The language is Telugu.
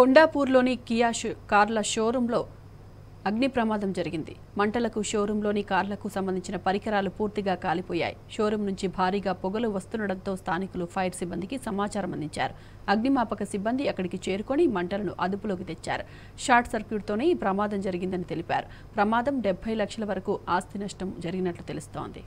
కొండాపూర్లోని కియా కార్ల షోరూంలో అగ్ని ప్రమాదం జరిగింది మంటలకు షోరూంలోని కార్లకు సంబంధించిన పరికరాలు పూర్తిగా కాలిపోయాయి షోరూం నుంచి భారీగా పొగలు వస్తుండటంతో స్థానికులు ఫైర్ సిబ్బందికి సమాచారం అందించారు అగ్నిమాపక సిబ్బంది అక్కడికి చేరుకొని మంటలను అదుపులోకి తెచ్చారు షార్ట్ సర్క్యూట్తోనే ఈ ప్రమాదం జరిగిందని తెలిపారు ప్రమాదం డెబ్బై లక్షల వరకు ఆస్తి నష్టం జరిగినట్లు తెలుస్తోంది